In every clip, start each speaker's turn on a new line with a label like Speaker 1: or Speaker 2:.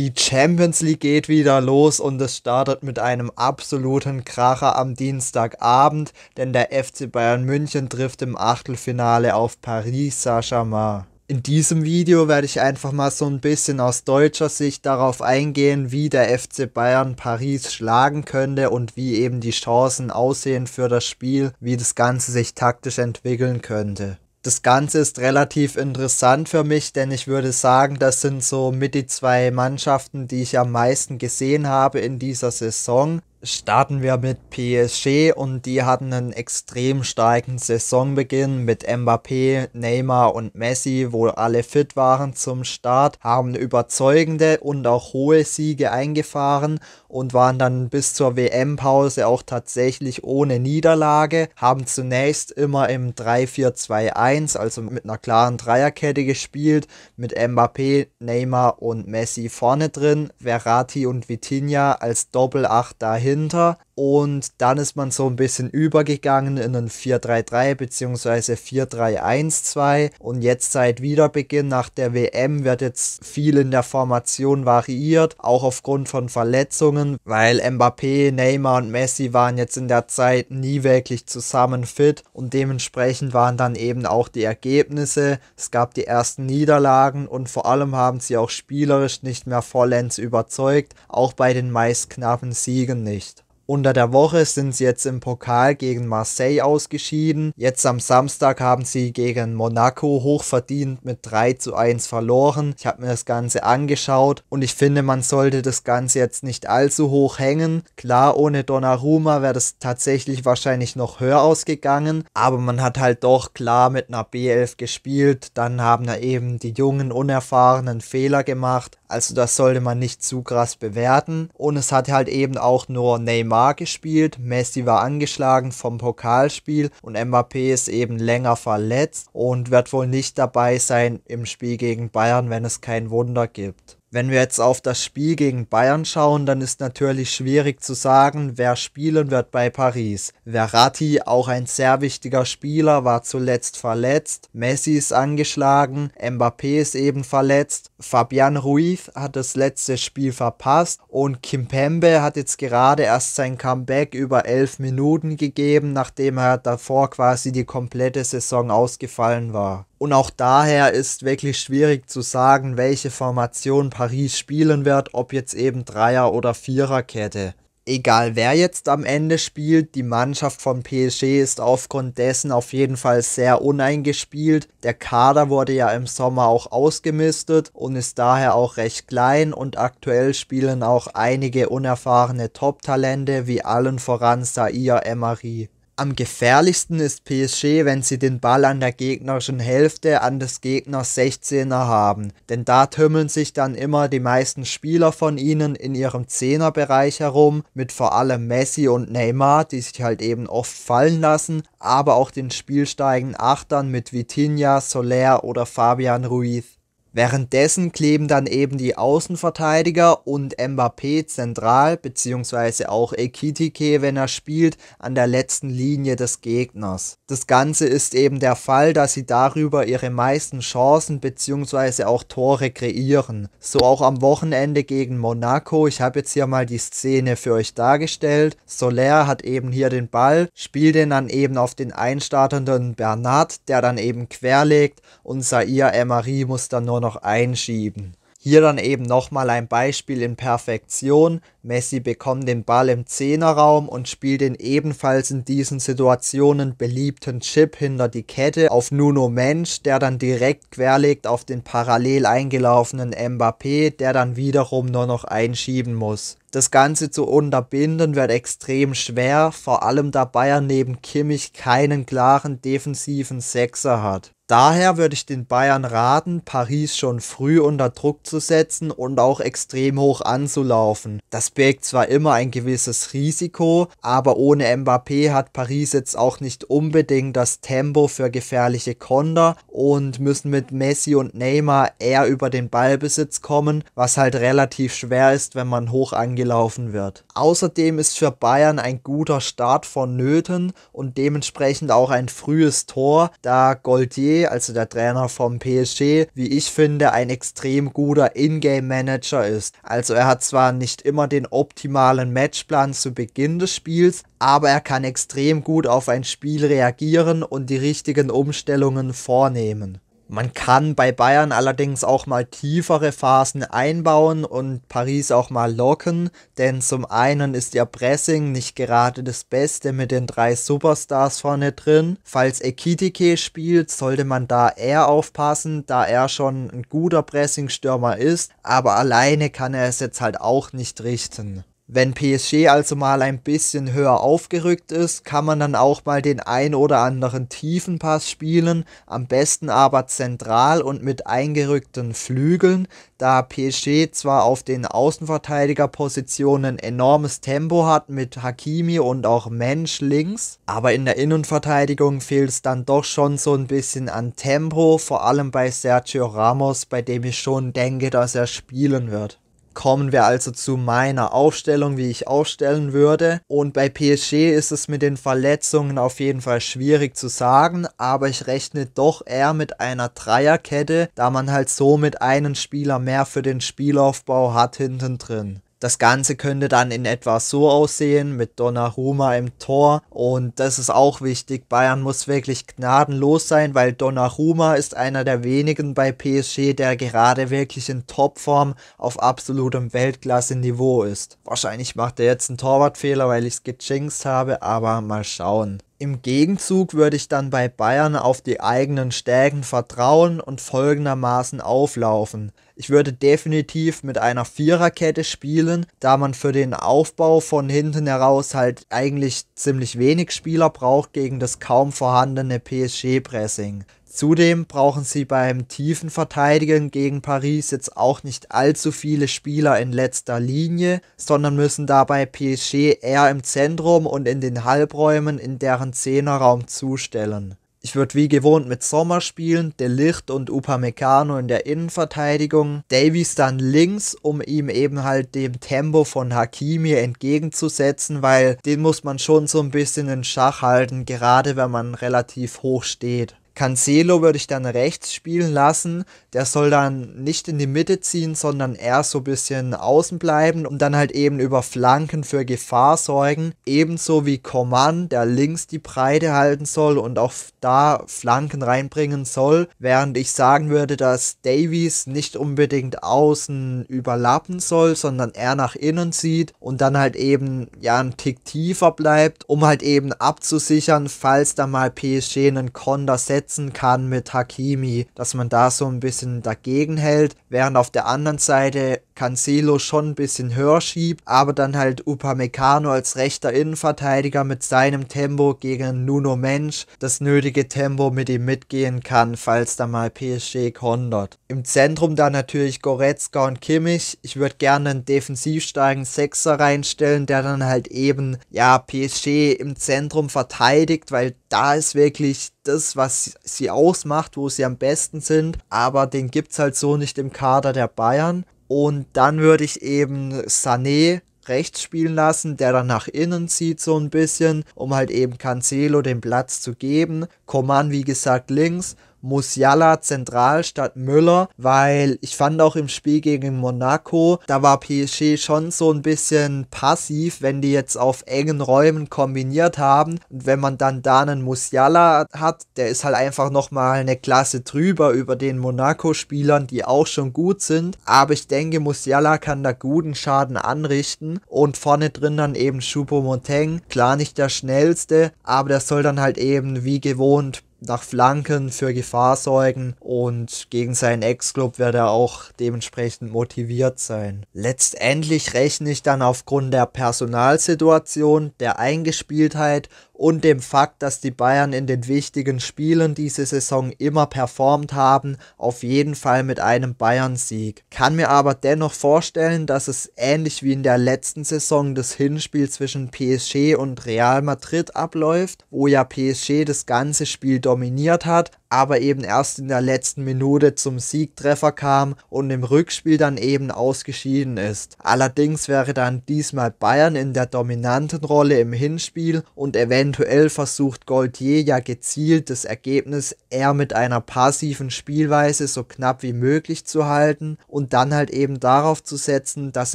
Speaker 1: Die Champions League geht wieder los und es startet mit einem absoluten Kracher am Dienstagabend, denn der FC Bayern München trifft im Achtelfinale auf Paris Saint-Germain. In diesem Video werde ich einfach mal so ein bisschen aus deutscher Sicht darauf eingehen, wie der FC Bayern Paris schlagen könnte und wie eben die Chancen aussehen für das Spiel, wie das Ganze sich taktisch entwickeln könnte das Ganze ist relativ interessant für mich, denn ich würde sagen, das sind so mit die zwei Mannschaften, die ich am meisten gesehen habe in dieser Saison starten wir mit PSG und die hatten einen extrem starken Saisonbeginn mit Mbappé, Neymar und Messi, wo alle fit waren zum Start, haben überzeugende und auch hohe Siege eingefahren und waren dann bis zur WM-Pause auch tatsächlich ohne Niederlage, haben zunächst immer im 3-4-2-1, also mit einer klaren Dreierkette gespielt, mit Mbappé, Neymar und Messi vorne drin, Verratti und Vitinha als Doppelacht dahin dahinter und dann ist man so ein bisschen übergegangen in ein 4-3-3 bzw. 4-3-1-2. Und jetzt seit Wiederbeginn nach der WM wird jetzt viel in der Formation variiert, auch aufgrund von Verletzungen, weil Mbappé, Neymar und Messi waren jetzt in der Zeit nie wirklich zusammen fit und dementsprechend waren dann eben auch die Ergebnisse. Es gab die ersten Niederlagen und vor allem haben sie auch spielerisch nicht mehr vollends überzeugt, auch bei den meist knappen Siegen nicht. Unter der Woche sind sie jetzt im Pokal gegen Marseille ausgeschieden. Jetzt am Samstag haben sie gegen Monaco hochverdient mit 3 zu 1 verloren. Ich habe mir das Ganze angeschaut und ich finde, man sollte das Ganze jetzt nicht allzu hoch hängen. Klar, ohne Donnarumma wäre das tatsächlich wahrscheinlich noch höher ausgegangen, aber man hat halt doch klar mit einer B11 gespielt. Dann haben da eben die jungen, unerfahrenen Fehler gemacht. Also das sollte man nicht zu krass bewerten. Und es hat halt eben auch nur Neymar gespielt. Messi war angeschlagen vom Pokalspiel und Mbappé ist eben länger verletzt und wird wohl nicht dabei sein im Spiel gegen Bayern, wenn es kein Wunder gibt. Wenn wir jetzt auf das Spiel gegen Bayern schauen, dann ist natürlich schwierig zu sagen, wer spielen wird bei Paris. Verratti, auch ein sehr wichtiger Spieler, war zuletzt verletzt. Messi ist angeschlagen, Mbappé ist eben verletzt. Fabian Ruiz hat das letzte Spiel verpasst und Kimpembe hat jetzt gerade erst sein Comeback über 11 Minuten gegeben, nachdem er davor quasi die komplette Saison ausgefallen war. Und auch daher ist wirklich schwierig zu sagen, welche Formation Paris spielen wird, ob jetzt eben Dreier- oder Viererkette. Egal wer jetzt am Ende spielt, die Mannschaft von PSG ist aufgrund dessen auf jeden Fall sehr uneingespielt. Der Kader wurde ja im Sommer auch ausgemistet und ist daher auch recht klein und aktuell spielen auch einige unerfahrene Top-Talente wie allen voran Saïr Emery am gefährlichsten ist PSG, wenn sie den Ball an der gegnerischen Hälfte an des Gegners 16er haben, denn da tümmeln sich dann immer die meisten Spieler von ihnen in ihrem 10er Bereich herum, mit vor allem Messi und Neymar, die sich halt eben oft fallen lassen, aber auch den spielsteigen Achtern mit Vitinha, Soler oder Fabian Ruiz. Währenddessen kleben dann eben die Außenverteidiger und Mbappé zentral, beziehungsweise auch Ekitike, wenn er spielt, an der letzten Linie des Gegners. Das Ganze ist eben der Fall, dass sie darüber ihre meisten Chancen bzw. auch Tore kreieren. So auch am Wochenende gegen Monaco. Ich habe jetzt hier mal die Szene für euch dargestellt. Soler hat eben hier den Ball, spielt den dann eben auf den einstartenden Bernard, der dann eben querlegt und Zaire Emery muss dann nur nur noch einschieben. Hier dann eben nochmal ein Beispiel in Perfektion. Messi bekommt den Ball im Zehnerraum und spielt den ebenfalls in diesen Situationen beliebten Chip hinter die Kette auf Nuno Mensch, der dann direkt querlegt auf den parallel eingelaufenen Mbappé, der dann wiederum nur noch einschieben muss. Das Ganze zu unterbinden wird extrem schwer, vor allem da Bayern neben Kimmich keinen klaren defensiven Sechser hat. Daher würde ich den Bayern raten, Paris schon früh unter Druck zu setzen und auch extrem hoch anzulaufen. Das birgt zwar immer ein gewisses Risiko, aber ohne Mbappé hat Paris jetzt auch nicht unbedingt das Tempo für gefährliche Konter und müssen mit Messi und Neymar eher über den Ballbesitz kommen, was halt relativ schwer ist, wenn man hoch angeht gelaufen wird. Außerdem ist für Bayern ein guter Start vonnöten und dementsprechend auch ein frühes Tor, da Goldier, also der Trainer vom PSG, wie ich finde, ein extrem guter Ingame-Manager ist. Also er hat zwar nicht immer den optimalen Matchplan zu Beginn des Spiels, aber er kann extrem gut auf ein Spiel reagieren und die richtigen Umstellungen vornehmen. Man kann bei Bayern allerdings auch mal tiefere Phasen einbauen und Paris auch mal locken, denn zum einen ist ihr Pressing nicht gerade das Beste mit den drei Superstars vorne drin. Falls Ekitike spielt, sollte man da eher aufpassen, da er schon ein guter Pressingstürmer ist, aber alleine kann er es jetzt halt auch nicht richten. Wenn PSG also mal ein bisschen höher aufgerückt ist, kann man dann auch mal den ein oder anderen tiefen Pass spielen, am besten aber zentral und mit eingerückten Flügeln, da PSG zwar auf den Außenverteidigerpositionen enormes Tempo hat mit Hakimi und auch Mensch links, aber in der Innenverteidigung fehlt es dann doch schon so ein bisschen an Tempo, vor allem bei Sergio Ramos, bei dem ich schon denke, dass er spielen wird kommen wir also zu meiner Aufstellung, wie ich aufstellen würde. Und bei PSG ist es mit den Verletzungen auf jeden Fall schwierig zu sagen, aber ich rechne doch eher mit einer Dreierkette, da man halt somit einen Spieler mehr für den Spielaufbau hat hinten drin. Das Ganze könnte dann in etwa so aussehen mit Donnarumma im Tor und das ist auch wichtig. Bayern muss wirklich gnadenlos sein, weil Donnarumma ist einer der wenigen bei PSG, der gerade wirklich in Topform auf absolutem Weltklasse-Niveau ist. Wahrscheinlich macht er jetzt einen Torwartfehler, weil ich es gejinxt habe, aber mal schauen. Im Gegenzug würde ich dann bei Bayern auf die eigenen Stärken vertrauen und folgendermaßen auflaufen. Ich würde definitiv mit einer Viererkette spielen, da man für den Aufbau von hinten heraus halt eigentlich ziemlich wenig Spieler braucht gegen das kaum vorhandene PSG-Pressing. Zudem brauchen sie beim tiefen Verteidigen gegen Paris jetzt auch nicht allzu viele Spieler in letzter Linie, sondern müssen dabei PSG eher im Zentrum und in den Halbräumen in deren Zehnerraum zustellen. Ich würde wie gewohnt mit Sommer spielen, De Licht und Upamecano in der Innenverteidigung, Davies dann links, um ihm eben halt dem Tempo von Hakimi entgegenzusetzen, weil den muss man schon so ein bisschen in Schach halten, gerade wenn man relativ hoch steht. Cancelo würde ich dann rechts spielen lassen. Der soll dann nicht in die Mitte ziehen, sondern eher so ein bisschen außen bleiben und dann halt eben über Flanken für Gefahr sorgen. Ebenso wie Coman, der links die Breite halten soll und auch da Flanken reinbringen soll. Während ich sagen würde, dass Davies nicht unbedingt außen überlappen soll, sondern eher nach innen zieht und dann halt eben ja ein Tick tiefer bleibt, um halt eben abzusichern, falls da mal PSG einen Konter setzt setzen kann mit Hakimi, dass man da so ein bisschen dagegen hält, während auf der anderen Seite Cancelo schon ein bisschen höher schiebt, aber dann halt Upamecano als rechter Innenverteidiger mit seinem Tempo gegen Nuno Mensch das nötige Tempo mit ihm mitgehen kann, falls da mal PSG kontert. Im Zentrum dann natürlich Goretzka und Kimmich. Ich würde gerne einen defensiv starken Sechser reinstellen, der dann halt eben ja PSG im Zentrum verteidigt, weil da ist wirklich das, was sie ausmacht, wo sie am besten sind, aber den gibt es halt so nicht im Kader der Bayern. Und dann würde ich eben Sané rechts spielen lassen, der dann nach innen zieht so ein bisschen, um halt eben Cancelo den Platz zu geben. Coman, wie gesagt, links Musiala zentral statt Müller, weil ich fand auch im Spiel gegen Monaco, da war PSG schon so ein bisschen passiv, wenn die jetzt auf engen Räumen kombiniert haben. Und wenn man dann da einen Musiala hat, der ist halt einfach nochmal eine Klasse drüber über den Monaco-Spielern, die auch schon gut sind. Aber ich denke, Musiala kann da guten Schaden anrichten und vorne drin dann eben Choupo-Moting. Klar nicht der schnellste, aber der soll dann halt eben wie gewohnt nach Flanken für Gefahr sorgen und gegen seinen Ex-Club wird er auch dementsprechend motiviert sein. Letztendlich rechne ich dann aufgrund der Personalsituation, der Eingespieltheit und dem Fakt, dass die Bayern in den wichtigen Spielen diese Saison immer performt haben, auf jeden Fall mit einem Bayern-Sieg. Kann mir aber dennoch vorstellen, dass es ähnlich wie in der letzten Saison das Hinspiel zwischen PSG und Real Madrid abläuft, wo ja PSG das ganze Spiel dominiert hat, aber eben erst in der letzten Minute zum Siegtreffer kam und im Rückspiel dann eben ausgeschieden ist. Allerdings wäre dann diesmal Bayern in der dominanten Rolle im Hinspiel und eventuell versucht Goldier ja gezielt das Ergebnis eher mit einer passiven Spielweise so knapp wie möglich zu halten und dann halt eben darauf zu setzen, dass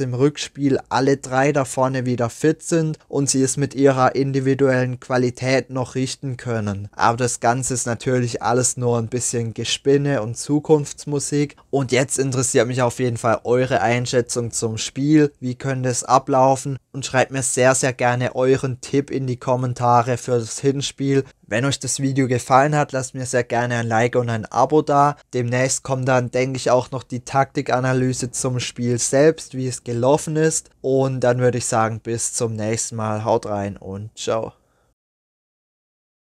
Speaker 1: im Rückspiel alle drei da vorne wieder fit sind und sie es mit ihrer individuellen Qualität noch richten können. Aber das Ganze ist natürlich alles alles nur ein bisschen Gespinne und Zukunftsmusik. Und jetzt interessiert mich auf jeden Fall eure Einschätzung zum Spiel. Wie könnte es ablaufen? Und schreibt mir sehr, sehr gerne euren Tipp in die Kommentare für das Hinspiel. Wenn euch das Video gefallen hat, lasst mir sehr gerne ein Like und ein Abo da. Demnächst kommt dann, denke ich, auch noch die Taktikanalyse zum Spiel selbst, wie es gelaufen ist. Und dann würde ich sagen, bis zum nächsten Mal. Haut rein und ciao.